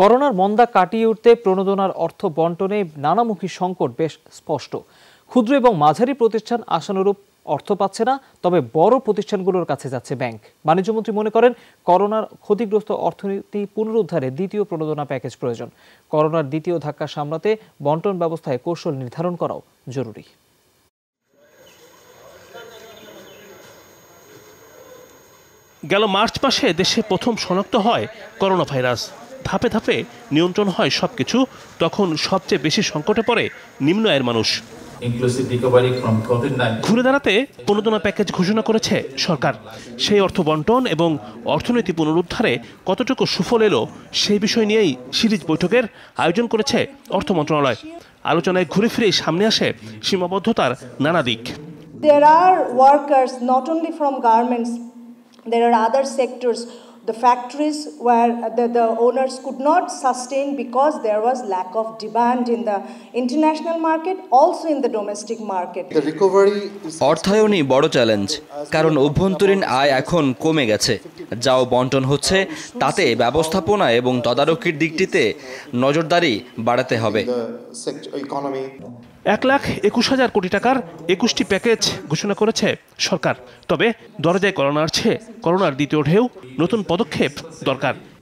করোনার মন্দা কাটিয়ে উঠতে প্রণোদনার অর্থ বন্টনে নানামুখী সংকট বেশ স্পষ্ট ক্ষুদ্র এবং মাঝারি প্রতিষ্ঠান আশানুরূপ অর্থ পাচ্ছে না তবে বড় প্রতিষ্ঠানগুলোর কাছে যাচ্ছে ব্যাংক বাণিজ্যমন্ত্রী মনে করেন করোনার ক্ষতিগ্রস্ত অর্থনীতি পুনরুদ্ধারে দ্বিতীয় প্রণোদনা প্যাকেজ প্রয়োজন করোনার দ্বিতীয় ধাক্কা সামলাতে বন্টন ব্যবস্থায় কৌশল নির্ধারণ করাও জরুরি গেল মার্চ মাসে দেশে প্রথম শনাক্ত হয় করোনা ভাইরাস ধাপে ধাপে নিয়ন্ত্রণ হয় সব কিছু তখন সবচেয়ে বেশি সংকটে পড়ে নিম্ন আয়ের মানুষ ঘুরে দাঁড়াতে প্রণোদনা প্যাকেজ ঘোষণা করেছে সরকার সেই অর্থ বন্টন এবং অর্থনীতি পুনরুদ্ধারে কতটুকু সুফল এলো সেই বিষয় নিয়েই সিরিজ বৈঠকের আয়োজন করেছে অর্থ মন্ত্রণালয় আলোচনায় ঘুরে ফিরে সামনে আসে সীমাবদ্ধতার নানা দিক There are workers not only from garments, there are other sectors The factories where the, the owners could not sustain because there was lack of demand in the international market, also in the domestic market. অর্থায়নই বড় challenge কারণ অভ্যন্তরীণ আয় এখন কমে গেছে যাও বন্টন হচ্ছে তাতে ব্যবস্থাপনা এবং তদারকির দিকটিতে নজরদারি বাড়াতে হবে এক লাখ একুশ হাজার কোটি টাকার একুশটি প্যাকেজ ঘোষণা করেছে সরকার তবে দরজায় করোনা আছে করোনার দ্বিতীয় ঢেউ নতুন পদ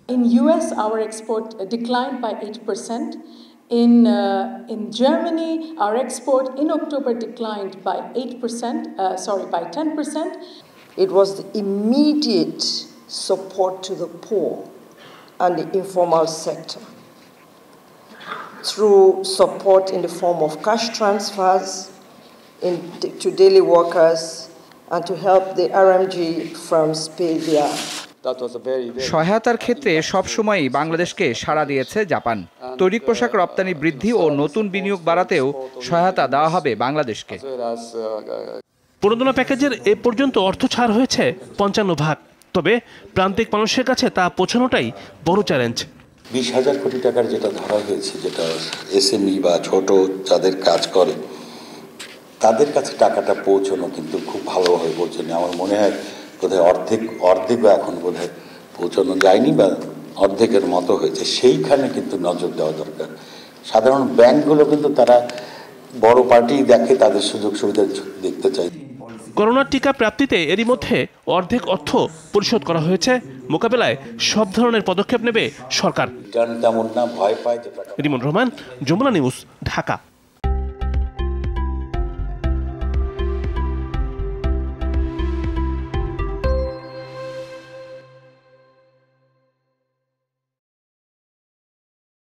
In US our export declined by 8%. In uh, in Germany our export in October declined by 8%, uh, sorry by 10%. It was the immediate support to the poor and the informal sector through support in the form of cash transfers to daily workers and to help the RMG from pay সহায়তার ক্ষেত্রে সবসময়ই বাংলাদেশকে সাড়া দিয়েছে Japan তৈরি uh, পোশাক রপ্তানি বৃদ্ধি ও নতুন বিনিয়োগ বাড়াতেও সহায়তা দেওয়া হবে বাংলাদেশকে uh, uh, প্রণোদনা প্যাকেজের এ পর্যন্ত অর্থ ছাড় হয়েছে পঞ্চান্ন ভাগ তবে প্রান্তিক মানুষের কাছে তা পৌঁছানোটাই বড় চ্যালেঞ্জ বিশ হাজার কোটি টাকার যেটা ধরা হয়েছে যেটা এসএমই বা ছোট যাদের কাজ করে তাদের কাছে টাকাটা পৌঁছানো কিন্তু খুব ভালোভাবে পৌঁছানো আমার মনে হয় বোধহয় অর্ধেক অর্ধেক বা এখন বোধহয় পৌঁছানো যায়নি বা অর্ধেকের মতো হয়েছে সেইখানে কিন্তু নজর দেওয়া দরকার সাধারণ ব্যাংকগুলো কিন্তু তারা বড় পার্টি দেখে তাদের সুযোগ সুবিধা দেখতে চাই করোনার টিকা প্রাপ্তিতে এরই মধ্যে অর্ধেক অর্থ পরিশোধ করা হয়েছে মোকাবেলায় সব ধরনের পদক্ষেপ নেবে সরকার রিমন রহমান যমুনা নিউজ ঢাকা